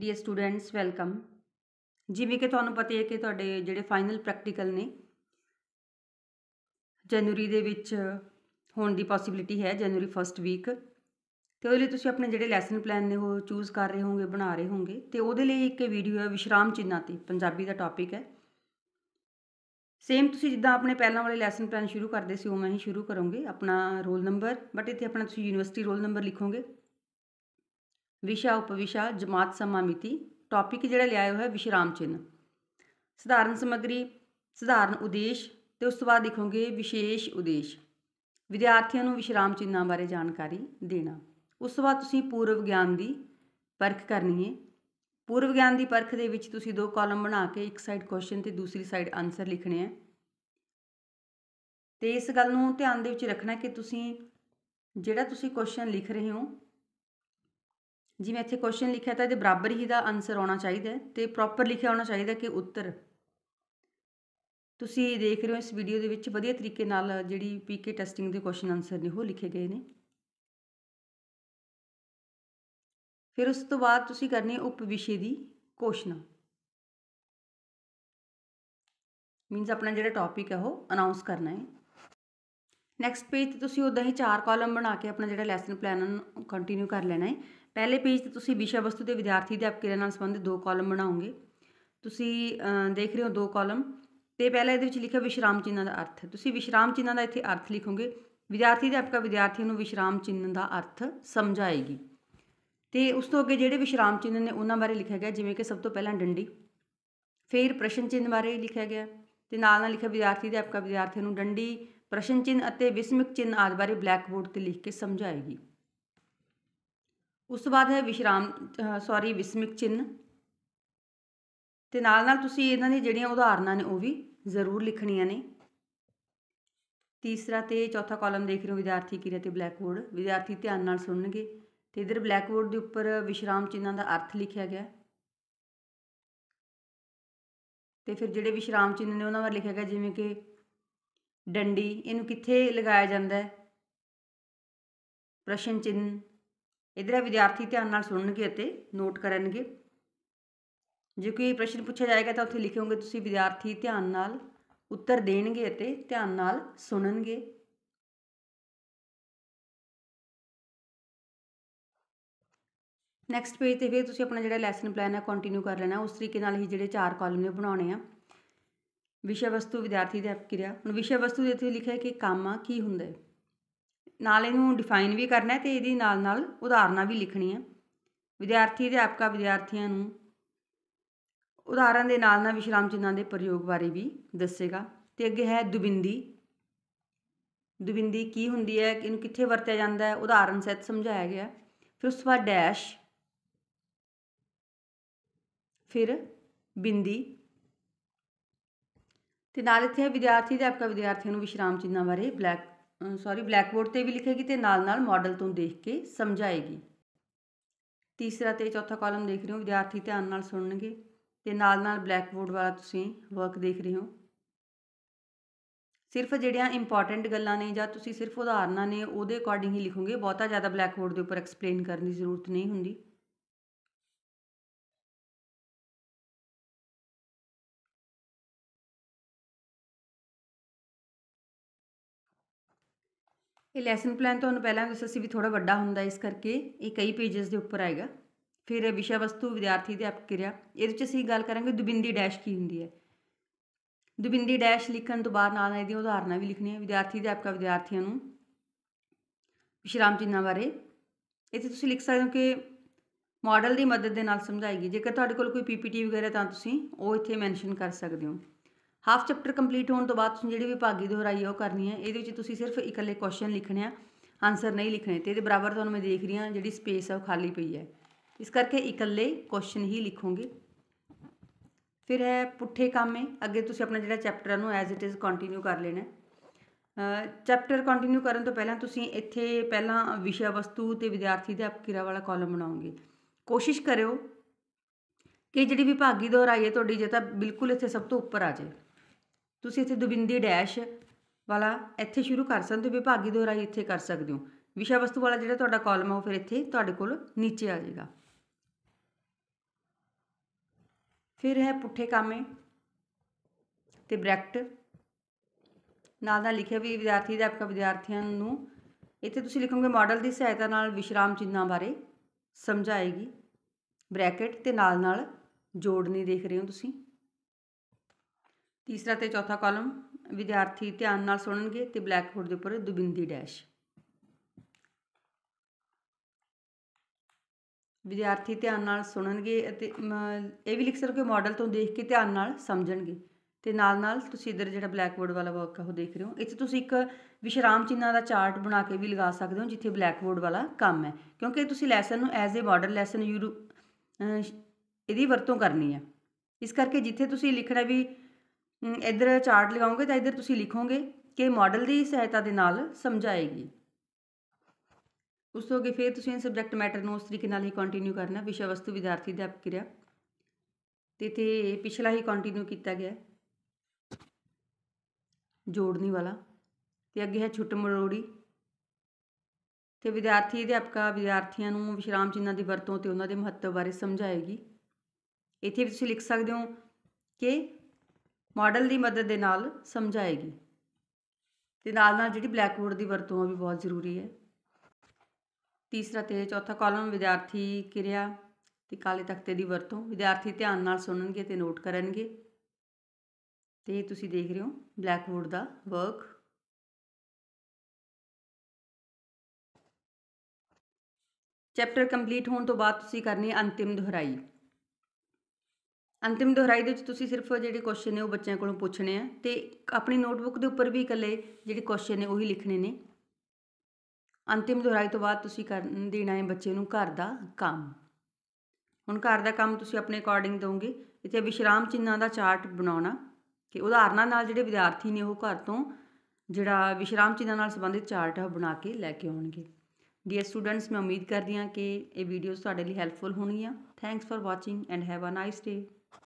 dear students welcome ਜਿਵੇਂ ਕਿ ਤੁਹਾਨੂੰ ਪਤਾ ਹੈ ਕਿ ਤੁਹਾਡੇ ਜਿਹੜੇ ਫਾਈਨਲ ਪ੍ਰੈਕਟੀਕਲ ਨੇ ਜਨੂਰੀ ਦੇ ਵਿੱਚ ਹੋਣ ਦੀ ਪੋਸਿਬਿਲਿਟੀ ਹੈ ਜਨੂਰੀ ਫਰਸਟ ਵੀਕ ਤੇ ਉਹਦੇ ਲਈ ਤੁਸੀਂ ਆਪਣੇ ਜਿਹੜੇ ਲੈਸਨ ਪਲਾਨ ਨੇ ਉਹ ਚੂਜ਼ ਕਰ ਰਹੇ ਹੋਵੋਗੇ ਬਣਾ ਰਹੇ ਹੋਵੋਗੇ ਤੇ ਉਹਦੇ ਲਈ ਇੱਕ ਵੀਡੀਓ ਹੈ ਵਿਸ਼ਰਾਮ ਚਿੰਨਾ ਤੇ ਪੰਜਾਬੀ ਦਾ ਟੌਪਿਕ ਹੈ ਸੇਮ ਤੁਸੀਂ ਜਿੱਦਾਂ ਆਪਣੇ ਪਹਿਲਾਂ ਵਾਲੇ ਲੈਸਨ ਪਲਾਨ ਸ਼ੁਰੂ ਕਰਦੇ ਸੀ ਉਵੇਂ ਹੀ ਸ਼ੁਰੂ ਕਰੋਗੇ ਆਪਣਾ ਰੋਲ ਨੰਬਰ ਬਟ ਇੱਥੇ ਆਪਣਾ ਤੁਸੀਂ ਯੂਨੀਵਰਸਿਟੀ ਰੋਲ ਨੰਬਰ ਲਿਖੋਗੇ ਵਿਸ਼ਾ ਉਪਵਿਸ਼ਾ ਜਮਾਤ ਸਮਾਮਿਤੀ ਮਿਤੀ ਟੌਪਿਕ ਜਿਹੜਾ ਲਿਆਇਆ ਹੋਇਆ ਵਿਸ਼ਰਾਮ ਚਿੰਨ ਸਧਾਰਨ ਸਮਗਰੀ ਸਧਾਰਨ ਉਦੇਸ਼ ਤੇ ਉਸ ਤੋਂ ਬਾਅਦ ਲਿਖੋਗੇ ਵਿਸ਼ੇਸ਼ ਉਦੇਸ਼ ਵਿਦਿਆਰਥੀਆਂ ਨੂੰ ਵਿਸ਼ਰਾਮ ਚਿੰਨਾਂ ਬਾਰੇ ਜਾਣਕਾਰੀ ਦੇਣਾ ਉਸ ਤੋਂ ਬਾਅਦ ਤੁਸੀਂ ਪੂਰਵ ਗਿਆਨ ਦੀ ਪਰਖ ਕਰਨੀ ਹੈ ਪੂਰਵ ਗਿਆਨ ਦੀ ਪਰਖ ਦੇ ਵਿੱਚ ਤੁਸੀਂ ਦੋ ਕਾਲਮ ਬਣਾ ਕੇ ਇੱਕ ਸਾਈਡ ਕੁਐਸਚਨ ਤੇ ਦੂਸਰੀ ਸਾਈਡ ਆਨਸਰ ਲਿਖਣੇ ਆ ਤੇ ਇਸ ਗੱਲ ਨੂੰ ਧਿਆਨ ਦੇ ਵਿੱਚ ਰੱਖਣਾ ਕਿ ਤੁਸੀਂ ਜਿਹੜਾ ਤੁਸੀਂ ਕੁਐਸਚਨ ਲਿਖ ਰਹੇ ਹੋ ਜਿਵੇਂ ਇੱਥੇ ਕੁਐਸਚਨ ਲਿਖਿਆ ਤਾਂ ਇਹਦੇ ਬਰਾਬਰ ਹੀ ਦਾ ਆਨਸਰ ਆਉਣਾ ਚਾਹੀਦਾ ਤੇ ਪ੍ਰੋਪਰ ਲਿਖਿਆ ਹੋਣਾ ਚਾਹੀਦਾ ਕਿ ਉੱਤਰ ਤੁਸੀਂ ਦੇਖ ਰਹੇ ਹੋ ਇਸ ਵੀਡੀਓ ਦੇ ਵਿੱਚ ਵਧੀਆ ਤਰੀਕੇ ਨਾਲ ਜਿਹੜੀ ਪੀਕੇ ਟੈਸਟਿੰਗ ਦੇ ਕੁਐਸਚਨ ਆਨਸਰ ਨੇ ਉਹ ਲਿਖੇ ਗਏ ਨੇ ਫਿਰ ਉਸ ਤੋਂ ਬਾਅਦ ਤੁਸੀਂ ਕਰਨੀ ਹੈ ਉਪ ਵਿਸ਼ੇ ਦੀ ਘੋਸ਼ਣਾ ਮੀਨਸ ਆਪਣਾ ਜਿਹੜਾ ਟੌਪਿਕ ਹੈ ਉਹ ਅਨਾਉਂਸ ਕਰਨਾ ਹੈ ਨੈਕਸਟ ਪੇਜ ਤੇ ਤੁਸੀਂ ਉਦਾਂ ਹੀ ਚਾਰ ਕਾਲਮ ਬਣਾ ਕੇ ਆਪਣਾ ਜਿਹੜਾ ਲੈਸਨ ਪਲਾਨ ਕੰਟੀਨਿਊ ਕਰ ਲੈਣਾ ਹੈ ਪਹਿਲੇ ਪੇਜ ਤੇ ਤੁਸੀਂ ਵਿਸ਼ਾ ਵਸਤੂ ਦੇ ਵਿਦਿਆਰਥੀ ਦੇ ਪ੍ਰਕਿਰਿਆ ਨਾਲ ਸੰਬੰਧਿਤ ਦੋ ਕਾਲਮ ਬਣਾਉਂਗੇ ਤੁਸੀਂ ਦੇਖ ਰਹੇ ਹੋ ਦੋ ਕਾਲਮ ਤੇ ਪਹਿਲਾ ਇਹਦੇ ਵਿੱਚ ਲਿਖਿਆ ਵਿਸ਼ਰਾਮ ਚਿੰਨ੍ਹਾਂ ਦਾ ਅਰਥ ਤੁਸੀਂ ਵਿਸ਼ਰਾਮ ਚਿੰਨ੍ਹਾਂ ਦਾ ਇੱਥੇ ਅਰਥ ਲਿਖੋਗੇ ਵਿਦਿਆਰਥੀ ਅਧਿਆਪਕਾ ਵਿਦਿਆਰਥੀ ਨੂੰ ਵਿਸ਼ਰਾਮ ਚਿੰਨ੍ਹ ਦਾ ਅਰਥ ਸਮਝਾਏਗੀ ਤੇ ਉਸ ਤੋਂ ਅੱਗੇ ਜਿਹੜੇ ਵਿਸ਼ਰਾਮ ਚਿੰਨ੍ਹ ਨੇ ਉਹਨਾਂ ਬਾਰੇ ਲਿਖਿਆ ਗਿਆ ਜਿਵੇਂ ਕਿ ਸਭ ਤੋਂ ਪਹਿਲਾਂ ਡੰਡੀ ਫਿਰ ਪ੍ਰਸ਼ਨ ਚਿੰਨ੍ਹ ਬਾਰੇ ਲਿਖਿਆ ਗਿਆ ਤੇ ਨਾਲ ਨਾਲ ਲਿਖਿਆ ਵਿਦਿਆਰਥੀ ਅਧਿਆਪਕਾ ਵਿਦਿਆਰਥੀ ਨੂੰ ਡੰਡੀ ਪ੍ਰਸ਼ਨ ਚਿੰਨ੍ਹ ਅਤੇ ਵਿਸਮਿਕ ਚਿੰਨ੍ਹ ਆਦਿ ਬਾਰੇ ਬਲੈਕ ਬੋਰਡ ਤੇ ਲਿਖ ਕੇ ਸਮਝਾਏਗੀ ਉਸ ਤੋਂ ਬਾਅਦ ਹੈ ਵਿਸ਼ਰਾਮ ਸੌਰੀ ਵਿਸਮਿਕ ਚਿੰਨ ਤੇ ਨਾਲ ਨਾਲ ਤੁਸੀਂ ਇਹਨਾਂ ਦੀ ਜਿਹੜੀਆਂ ਉਦਾਹਰਨਾਂ ਨੇ ਉਹ ਵੀ ਜ਼ਰੂਰ ਲਿਖਣੀਆਂ ਨੇ ਤੀਸਰਾ ਤੇ ਚੌਥਾ ਕਾਲਮ ਦੇਖ ਰਹੇ ਹੋ ਵਿਦਿਆਰਥੀ ਕਿਰਿਆ ਤੇ ਬਲੈਕਬੋਰਡ ਵਿਦਿਆਰਥੀ ਧਿਆਨ ਨਾਲ ਸੁਣਨਗੇ ਤੇ ਇਧਰ ਬਲੈਕਬੋਰਡ ਦੇ ਉੱਪਰ ਵਿਸ਼ਰਾਮ ਚਿੰਨਾਂ ਦਾ ਅਰਥ ਲਿਖਿਆ ਗਿਆ ਤੇ ਫਿਰ ਜਿਹੜੇ ਵਿਸ਼ਰਾਮ ਚਿੰਨ ਨੇ ਉਹਨਾਂ ਬਾਰੇ ਲਿਖਿਆ ਗਿਆ ਜਿਵੇਂ ਕਿ ਡੰਡੀ ਇਹਨੂੰ ਕਿੱਥੇ ਲਗਾਇਆ ਜਾਂਦਾ ਹੈ ਪ੍ਰਸ਼ਨ ਚਿੰਨ ਇਧਰ ਵਿਦਿਆਰਥੀ ਧਿਆਨ ਨਾਲ ਸੁਣਨਗੇ ਅਤੇ ਨੋਟ ਕਰਨਗੇ ਜੇ ਕੋਈ ਪ੍ਰਸ਼ਨ ਪੁੱਛਿਆ ਜਾਏਗਾ ਤਾਂ ਉੱਥੇ ਲਿਖਿਓਗੇ ਤੁਸੀਂ ਵਿਦਿਆਰਥੀ ਧਿਆਨ ਨਾਲ ਉੱਤਰ ਦੇਣਗੇ ਅਤੇ ਧਿਆਨ ਨਾਲ ਸੁਣਨਗੇ ਨੈਕਸਟ ਪੇਜ ਤੇ ਫਿਰ ਤੁਸੀਂ ਆਪਣਾ ਜਿਹੜਾ ਲੈਸਨ ਪਲਾਨ ਹੈ ਕੰਟੀਨਿਊ ਕਰ ਲੈਣਾ ਉਸ ਤਰੀਕੇ ਨਾਲ ਹੀ ਜਿਹੜੇ ਚਾਰ ਕਾਲਮ ਨੇ ਬਣਾਉਣੇ ਆ ਵਿਸ਼ਾ ਵਸਤੂ ਵਿਦਿਆਰਥੀ ਦੀ ਕਿਰਿਆ ਹੁਣ ਵਿਸ਼ਾ ਵਸਤੂ ਦੇ ਇੱਥੇ ਲਿਖਿਆ ਕਿ ਕਾਮਾ ਕੀ ਹੁੰਦਾ ਹੈ ਨਾਲ ਇਹਨੂੰ ਡਿਫਾਈਨ ਵੀ ਕਰਨਾ ਹੈ ਤੇ ਇਹਦੀ ਨਾਲ ਨਾਲ ਉਦਾਹਰਨਾਂ ਵੀ ਲਿਖਣੀਆਂ ਵਿਦਿਆਰਥੀ ਅਧਿਆਪਕਾ ਵਿਦਿਆਰਥੀਆਂ ਨੂੰ ਉਦਾਹਰਨ ਦੇ ਨਾਲ ਨਾਲ ਵਿਸ਼ਰਾਮ ਚਿੰਨ੍ਹਾਂ ਦੇ ਪ੍ਰਯੋਗ ਬਾਰੇ ਵੀ ਦੱਸੇਗਾ ਤੇ ਅੱਗੇ ਹੈ ਦੁਬਿੰਦੀ ਦੁਬਿੰਦੀ ਕੀ ਹੁੰਦੀ ਹੈ ਇਹਨੂੰ ਕਿੱਥੇ ਵਰਤਿਆ ਜਾਂਦਾ ਹੈ ਉਦਾਹਰਨ ਸਹਿਤ ਸਮਝਾਇਆ ਗਿਆ ਫਿਰ ਉਸ ਤੋਂ ਬਾਅਦ ਡੈਸ਼ ਫਿਰ ਬਿੰਦੀ ਤੇ ਨਾਲ ਇੱਥੇ ਵਿਦਿਆਰਥੀ ਅਧਿਆਪਕਾ ਵਿਦਿਆਰਥੀਆਂ ਨੂੰ ਵਿਸ਼ਰਾਮ ਚਿੰਨ੍ਹਾਂ ਬਾਰੇ ਬਲੈਕ ਸੌਰੀ ਬਲੈਕਬੋਰਡ ਤੇ ਵੀ ਲਿਖੇਗੀ ਤੇ ਨਾਲ-ਨਾਲ ਮਾਡਲ ਤੋਂ ਦੇਖ ਕੇ ਸਮਝਾਏਗੀ ਤੀਸਰਾ ਤੇ ਚੌਥਾ ਕਾਲਮ ਦੇਖ ਰਹੇ ਹੋ ਵਿਦਿਆਰਥੀ ਧਿਆਨ ਨਾਲ ਸੁਣਨਗੇ ਤੇ ਨਾਲ-ਨਾਲ ਬਲੈਕਬੋਰਡ ਵਾਲਾ ਤੁਸੀਂ ਵਰਕ ਦੇਖ ਰਹੇ ਹੋ ਸਿਰਫ ਜਿਹੜੀਆਂ ਇੰਪੋਰਟੈਂਟ ਗੱਲਾਂ ਨੇ ਜਾਂ ਤੁਸੀਂ ਸਿਰਫ ਉਦਾਹਰਨਾਂ ਨੇ ਉਹਦੇ ਅਕੋਰਡਿੰਗ ਹੀ ਲਿਖੋਗੇ ਬਹੁਤਾ ਜ਼ਿਆਦਾ ਬਲੈਕਬੋਰਡ ਦੇ ਉੱਪਰ ਐਕਸਪਲੇਨ ਕਰਨ ਦੀ ਜ਼ਰੂਰਤ ਨਹੀਂ ਹੁੰਦੀ ਇਹ ਲੈਸਨ ਪਲਾਨ ਤੁਹਾਨੂੰ ਪਹਿਲਾਂ ਦੱਸਿਆ ਸੀ ਵੀ ਥੋੜਾ ਵੱਡਾ ਹੁੰਦਾ ਇਸ ਕਰਕੇ ਇਹ ਕਈ ਪੇजेस ਦੇ ਉੱਪਰ ਆਏਗਾ ਫਿਰ ਵਿਸ਼ਾ ਵਸਤੂ ਵਿਦਿਆਰਥੀ ਦੇ ਅਪਕਿਰਿਆ ਇਹਦੇ ਵਿੱਚ ਅਸੀਂ ਗੱਲ ਕਰਾਂਗੇ ਦੁਬਿੰਦੀ ਡੈਸ਼ ਕੀ ਹੁੰਦੀ ਹੈ ਦੁਬਿੰਦੀ ਡੈਸ਼ ਲਿਖਣ ਤੋਂ ਬਾਅਦ ਨਾਲ ਇਹਦੀਆਂ ਉਦਾਹਰਨਾਂ ਵੀ ਲਿਖਣੀਆਂ ਵਿਦਿਆਰਥੀ ਦੇ ਆਪਕਾ ਵਿਦਿਆਰਥੀਆਂ ਨੂੰ ਵਿਸ਼ਰਾਮ ਚਿੰਨਾ ਬਾਰੇ ਇੱਥੇ ਤੁਸੀਂ ਲਿਖ ਸਕਦੇ ਹੋ ਕਿ ਮਾਡਲ ਦੀ ਮਦਦ ਦੇ ਨਾਲ ਸਮਝਾਈ ਗਈ ਜੇਕਰ ਤੁਹਾਡੇ ਕੋਲ ਕੋਈ ਪੀਪੀਟੀ ਵਗੈਰਾ ਤਾਂ ਤੁਸੀਂ ਉਹ ਇੱਥੇ ਮੈਂਸ਼ਨ ਕਰ ਸਕਦੇ ਹੋ ਹਾਫ ਚੈਪਟਰ ਕੰਪਲੀਟ ਹੋਣ ਤੋਂ ਬਾਅਦ ਤੁਸੀਂ ਜਿਹੜੀ ਵਿਭਾਗੀ ਦੁਹਰਾਈ ਉਹ ਕਰਨੀ ਹੈ ਇਹਦੇ ਵਿੱਚ ਤੁਸੀਂ ਸਿਰਫ ਇਕੱਲੇ ਕੁਐਸਚਨ ਲਿਖਣੇ ਆ ਆਨਸਰ ਨਹੀਂ ਲਿਖਣੇ ਤੇ ਇਹਦੇ ਬਰਾਬਰ ਤੁਹਾਨੂੰ ਮੈਂ ਦੇਖ ਰਹੀ ਹਾਂ ਜਿਹੜੀ ਸਪੇਸ ਆ ਉਹ ਖਾਲੀ ਪਈ ਹੈ ਇਸ ਕਰਕੇ ਇਕੱਲੇ ਕੁਐਸਚਨ ਹੀ ਲਿਖੋਗੇ ਫਿਰ ਹੈ ਪੁੱਠੇ ਕਾਮੇ ਅੱਗੇ ਤੁਸੀਂ ਆਪਣਾ ਜਿਹੜਾ ਚੈਪਟਰ ਨੂੰ ਐਜ਼ ਇਟ ਇਜ਼ ਕੰਟੀਨਿਊ ਕਰ ਲੈਣਾ ਚੈਪਟਰ ਕੰਟੀਨਿਊ ਕਰਨ ਤੋਂ ਪਹਿਲਾਂ ਤੁਸੀਂ ਇੱਥੇ ਪਹਿਲਾਂ ਵਿਸ਼ਾ ਵਸਤੂ ਤੇ ਵਿਦਿਆਰਥੀ ਦੇ ਅਪਕਿਰਾ ਵਾਲਾ ਕਾਲਮ ਬਣਾਓਗੇ ਕੋਸ਼ਿਸ਼ ਕਰਿਓ ਕਿ ਜਿਹੜੀ ਵਿਭਾਗੀ ਦੁਹਰਾਈ ਹੈ ਤੁਹਾਡੀ ਜੇ ਤਾਂ ਬਿਲਕੁਲ ਇੱਥੇ ਸਭ ਤੋਂ ਉੱਪਰ ਆ ਜਾਏ ਤੁਸੀਂ ਇੱਥੇ ਦੁਬਿੰਦੀ ਡੈਸ਼ ਵਾਲਾ ਇੱਥੇ ਸ਼ੁਰੂ ਕਰ ਸਕਦੇ ਹੋ ਵਿਭਾਗੀ ਦੁਹਰਾਈ ਇੱਥੇ ਕਰ ਸਕਦੇ ਹੋ ਵਿਸ਼ਾ ਵਸਤੂ ਵਾਲਾ ਜਿਹੜਾ ਤੁਹਾਡਾ ਕਾਲਮ ਆ ਉਹ ਫਿਰ ਇੱਥੇ ਤੁਹਾਡੇ ਕੋਲ ਨੀਚੇ ਆ ਜਾਏਗਾ ਫਿਰ ਹੈ ਪੁੱਠੇ ਕਾਮੇ ਤੇ ਬ੍ਰੈਕਟ ਨਾਲ ਦਾ ਲਿਖਿਆ ਵੀ ਵਿਦਿਆਰਥੀ ਦਾ ਆਪਕਾ ਵਿਦਿਆਰਥੀਆਂ ਨੂੰ ਇੱਥੇ ਤੁਸੀਂ ਲਿਖੋਗੇ ਮਾਡਲ ਦੀ ਸਹਾਇਤਾ ਨਾਲ ਵਿਸ਼ਰਾਮ ਚਿੰਨ੍ਹਾਂ ਬਾਰੇ ਸਮਝਾਏਗੀ ਬ੍ਰੈਕਟ ਤੇ ਨਾਲ ਨਾਲ ਜੋੜਨੀ ਦੇਖ ਰਹੇ ਹੋ ਤੁਸੀਂ ਤੀਸਰਾ ਤੇ ਚੌਥਾ ਕਾਲਮ ਵਿਦਿਆਰਥੀ ਧਿਆਨ ਨਾਲ ਸੁਣਨਗੇ ਤੇ ਬਲੈਕ ਬੋਰਡ ਦੇ ਉੱਪਰ ਦੁਬਿੰਦੀ ਡੈਸ਼ ਵਿਦਿਆਰਥੀ ਧਿਆਨ ਨਾਲ ਸੁਣਨਗੇ ਅਤੇ ਇਹ ਵੀ ਲਿਖ ਸਕਦੇ ਮਾਡਲ ਤੋਂ ਦੇਖ ਕੇ ਧਿਆਨ ਨਾਲ ਸਮਝਣਗੇ ਤੇ ਨਾਲ ਨਾਲ ਤੁਸੀਂ ਇਧਰ ਜਿਹੜਾ ਬਲੈਕ ਬੋਰਡ ਵਾਲਾ ਵਰਕ ਆ ਉਹ ਦੇਖ ਰਹੇ ਹੋ ਇੱਥੇ ਤੁਸੀਂ ਇੱਕ ਵਿਸ਼ਰਾਮ ਚਿੰਨ੍ਹਾਂ ਦਾ ਚਾਰਟ ਬਣਾ ਕੇ ਵੀ ਲਗਾ ਸਕਦੇ ਹੋ ਜਿੱਥੇ ਬਲੈਕ ਬੋਰਡ ਵਾਲਾ ਕੰਮ ਹੈ ਕਿਉਂਕਿ ਤੁਸੀਂ ਲੈਸਨ ਨੂੰ as a model lesson you ਇਹਦੀ ਵਰਤੋਂ ਕਰਨੀ ਹੈ ਇਸ ਕਰਕੇ ਜਿੱਥੇ ਤੁਸੀਂ ਲਿਖਣਾ ਵੀ ਇੱਧਰ ਚਾਰਟ ਲਗਾਉਂਗੇ ਤਾਂ ਇੱਧਰ ਤੁਸੀਂ ਲਿਖੋਗੇ ਕਿ ਮਾਡਲ ਦੀ ਸਹਾਇਤਾ ਦੇ ਨਾਲ ਸਮਝਾਏਗੀ ਉਸ ਤੋਂ ਅਗੇ ਫਿਰ ਤੁਸੀਂ ਸਬਜੈਕਟ ਮੈਟਰ ਨੂੰ ਉਸ ਤਰੀਕੇ ਨਾਲ ਹੀ ਕੰਟੀਨਿਊ ਕਰਨਾ ਵਿਸ਼ਾ ਵਸਤੂ ਵਿਦਿਆਰਥੀ ਦੇ ਅਪਕਿਰਿਆ ਤੇ ਤੇ ਪਿਛਲਾ ਹੀ ਕੰਟੀਨਿਊ ਕੀਤਾ ਗਿਆ ਜੋੜਨੀ ਵਾਲਾ ਤੇ ਅੱਗੇ ਹੈ ਛੁੱਟ ਮਰੋੜੀ ਤੇ ਵਿਦਿਆਰਥੀ ਅਧਿਆਪਕਾ ਵਿਦਿਆਰਥੀਆਂ ਨੂੰ ਵਿਸ਼ਰਾਮ ਚਿੰਨ੍ਹਾਂ ਦੀ ਵਰਤੋਂ ਤੇ ਉਹਨਾਂ ਦੇ ਮਹੱਤਵ ਬਾਰੇ ਸਮਝਾਏਗੀ ਇੱਥੇ ਵੀ ਤੁਸੀਂ ਲਿਖ ਸਕਦੇ ਹੋ ਕਿ ਮਾਡਲ ਦੀ ਮਦਦ ਦੇ ਨਾਲ ਸਮਝਾਏਗੀ ਤੇ ਨਾਲ ਨਾਲ ਜਿਹੜੀ ਬਲੈਕਬੋਰਡ ਦੀ ਵਰਤੋਂ ਆ ਵੀ ਬਹੁਤ ਜ਼ਰੂਰੀ ਹੈ ਤੀਸਰਾ ਤੇ ਚੌਥਾ ਕਾਲਮ ਵਿਦਿਆਰਥੀ ਕਿਰਿਆ ਤੇ ਕਾਲੇ ਤਖਤੇ ਦੀ ਵਰਤੋਂ ਵਿਦਿਆਰਥੀ ਧਿਆਨ ਨਾਲ ਸੁਣਨਗੇ ਤੇ ਨੋਟ ਕਰਨਗੇ ਤੇ ਤੁਸੀਂ ਦੇਖ ਰਹੇ ਹੋ ਬਲੈਕਬੋਰਡ ਦਾ ਵਰਕ ਚੈਪਟਰ ਕੰਪਲੀਟ ਹੋਣ ਤੋਂ ਬਾਅਦ ਤੁਸੀਂ ਕਰਨੀ ਅੰਤਿਮ ਦੁਹਰਾਈ ਅੰਤਿਮ ਦੁਹਰਾਈ ਦੇ ਵਿੱਚ ਤੁਸੀਂ ਸਿਰਫ ਜਿਹੜੇ ਕੁਐਸਚਨ ਨੇ ਉਹ ਬੱਚਿਆਂ ਕੋਲੋਂ ਪੁੱਛਣੇ ਆ ਤੇ ਆਪਣੀ ਨੋਟਬੁੱਕ ਦੇ ਉੱਪਰ ਵੀ ਇਕੱਲੇ ਜਿਹੜੇ ਕੁਐਸਚਨ ਨੇ ਉਹੀ ਲਿਖਣੇ ਨੇ ਅੰਤਿਮ ਦੁਹਰਾਈ ਤੋਂ ਬਾਅਦ ਤੁਸੀਂ ਕਰ ਦੇਣਾ ਹੈ ਬੱਚੇ ਨੂੰ ਘਰ ਦਾ ਕੰਮ ਹੁਣ ਘਰ ਦਾ ਕੰਮ ਤੁਸੀਂ ਆਪਣੇ ਅਕੋਰਡਿੰਗ ਦੋਗੇ ਇੱਥੇ ਵਿਸ਼ਰਾਮ ਚਿੰਨ੍ਹਾਂ ਦਾ ਚਾਰਟ ਬਣਾਉਣਾ ਕਿ ਉਦਾਹਰਨਾਂ ਨਾਲ ਜਿਹੜੇ ਵਿਦਿਆਰਥੀ ਨੇ ਉਹ ਘਰ ਤੋਂ ਜਿਹੜਾ ਵਿਸ਼ਰਾਮ ਚਿੰਨ੍ਹਾਂ ਨਾਲ ਸੰਬੰਧਿਤ ਚਾਰਟ ਆ ਬਣਾ ਕੇ ਲੈ ਕੇ ਆਉਣਗੇ ਡੀਅਰ ਸਟੂਡੈਂਟਸ ਮੈਂ ਉਮੀਦ ਕਰਦੀ ਹਾਂ ਕਿ ਇਹ ਵੀਡੀਓਜ਼ ਤੁਹਾਡੇ ਲਈ ਹੈਲਪਫੁਲ ਹੋਣਗੀਆਂ thanks for watching and have a nice day